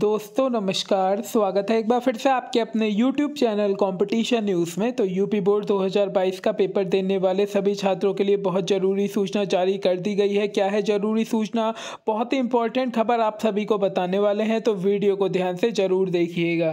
दोस्तों नमस्कार स्वागत है एक बार फिर से आपके अपने YouTube चैनल कंपटीशन न्यूज़ में तो यूपी बोर्ड 2022 का पेपर देने वाले सभी छात्रों के लिए बहुत ज़रूरी सूचना जारी कर दी गई है क्या है ज़रूरी सूचना बहुत ही इंपॉर्टेंट खबर आप सभी को बताने वाले हैं तो वीडियो को ध्यान से ज़रूर देखिएगा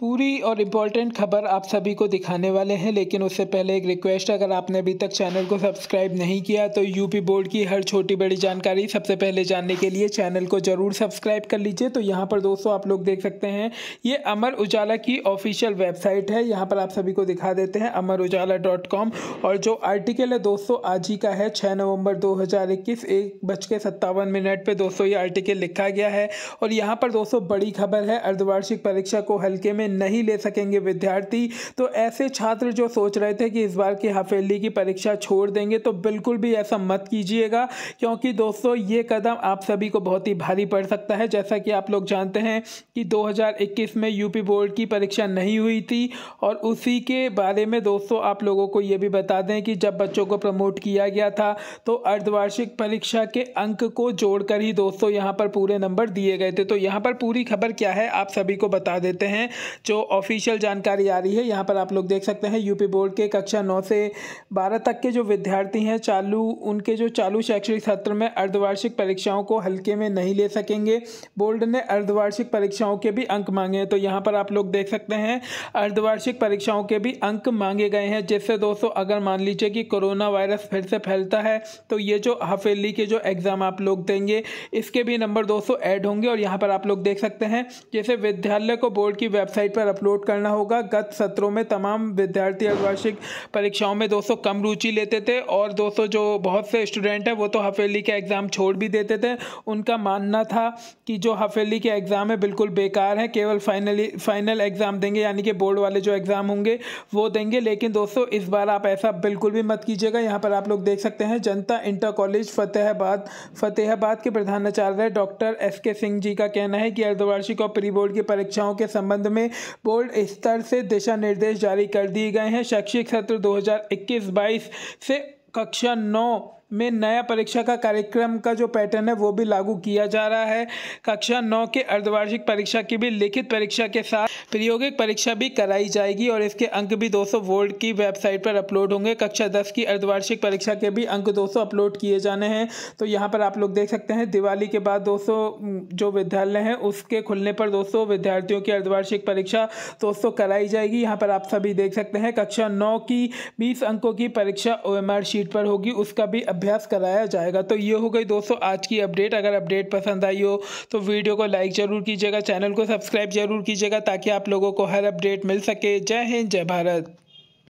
पूरी और इम्पॉर्टेंट खबर आप सभी को दिखाने वाले हैं लेकिन उससे पहले एक रिक्वेस्ट अगर आपने अभी तक चैनल को सब्सक्राइब नहीं किया तो यूपी बोर्ड की हर छोटी बड़ी जानकारी सबसे पहले जानने के लिए चैनल को ज़रूर सब्सक्राइब कर लीजिए तो यहाँ पर दोस्तों आप लोग देख सकते हैं ये अमर उजाला की ऑफिशियल वेबसाइट है यहाँ पर आप सभी को दिखा देते हैं अमर उजाला डॉट कॉम और जो आर्टिकल है दोस्तों आज ही का है छः नवम्बर दो हज़ार इक्कीस एक बज के सत्तावन मिनट पर दोस्तों ये आर्टिकल लिखा गया है और यहाँ पर दोस्तों बड़ी खबर है अर्धवार्षिक परीक्षा को हल्के में नहीं ले सकेंगे विद्यार्थी तो ऐसे छात्र जो सोच रहे थे कि इस बार की हफेली की परीक्षा छोड़ देंगे तो बिल्कुल भी ऐसा मत कीजिएगा क्योंकि दोस्तों ये कदम आप सभी को बहुत ही भारी पड़ सकता है जैसा कि आप लोग जानते हैं कि 2021 में यूपी बोर्ड की परीक्षा नहीं हुई थी और उसी के बारे में दोस्तों आप लोगों को ये भी बता दें कि जब बच्चों को प्रमोट किया गया था तो अर्धवार्षिक परीक्षा के अंक को जोड़कर ही दोस्तों यहाँ पर पूरे नंबर दिए गए थे तो यहाँ पर पूरी खबर क्या है आप सभी को बता देते हैं जो ऑफिशियल जानकारी आ रही है यहाँ पर आप लोग देख सकते हैं यूपी बोर्ड के कक्षा नौ से बारह तक के जो विद्यार्थी हैं चालू उनके जो चालू शैक्षणिक सत्र में अर्धवार्षिक परीक्षाओं को हल्के में नहीं ले सकेंगे बोर्ड ने अर्धवार्षिक परीक्षाओं के भी अंक मांगे हैं तो यहाँ पर आप लोग देख सकते हैं अर्धवार्षिक परीक्षाओं के भी अंक मांगे गए हैं जिससे दोस्तों अगर मान लीजिए कि कोरोना वायरस फिर से फैलता है तो ये जो हफेली के जो एग्ज़ाम आप लोग देंगे इसके भी नंबर दोस्तों ऐड होंगे और यहाँ पर आप लोग देख सकते हैं जैसे विद्यालय को बोर्ड की वेबसाइट वेबसाइट पर अपलोड करना होगा गत सत्रों में तमाम विद्यार्थी अर्धवार्षिक परीक्षाओं में दोस्तों कम रुचि लेते थे और दोस्तों जो बहुत से स्टूडेंट हैं वो तो हफेली के एग्ज़ाम छोड़ भी देते थे उनका मानना था कि जो हफेली के एग्ज़ाम है बिल्कुल बेकार है केवल फाइनली फाइनल एग्ज़ाम देंगे यानी कि बोर्ड वाले जो एग्ज़ाम होंगे वो देंगे लेकिन दोस्तों इस बार आप ऐसा बिल्कुल भी मत कीजिएगा यहाँ पर आप लोग देख सकते हैं जनता इंटर कॉलेज फतेहाबाद फतेहाबाद के प्रधानाचार्य डॉक्टर एस के सिंह जी का कहना है कि अर्धवार्षिक और प्री बोर्ड की परीक्षाओं के संबंध में बोर्ड स्तर से दिशा निर्देश जारी कर दिए गए हैं शैक्षिक सत्र 2021-22 से कक्षा नौ में नया परीक्षा का कार्यक्रम का जो पैटर्न है वो भी लागू किया जा रहा है कक्षा नौ के अर्धवार्षिक परीक्षा की भी लिखित परीक्षा के साथ प्रायोगिक परीक्षा भी कराई जाएगी और इसके अंक भी 200 वोल्ट की वेबसाइट पर अपलोड होंगे कक्षा दस की अर्धवार्षिक परीक्षा के भी अंक 200 अपलोड किए जाने हैं तो यहाँ पर आप लोग देख सकते हैं दिवाली के बाद दो जो विद्यालय हैं उसके खुलने पर दो विद्यार्थियों की अर्धवार्षिक परीक्षा दो कराई जाएगी यहाँ पर आप सभी देख सकते हैं कक्षा नौ की बीस अंकों की परीक्षा ओ शीट पर होगी उसका भी अभ्यास कराया जाएगा तो ये हो गई दोस्तों आज की अपडेट अगर अपडेट पसंद आई हो तो वीडियो को लाइक ज़रूर कीजिएगा चैनल को सब्सक्राइब ज़रूर कीजिएगा ताकि आप लोगों को हर अपडेट मिल सके जय हिंद जय भारत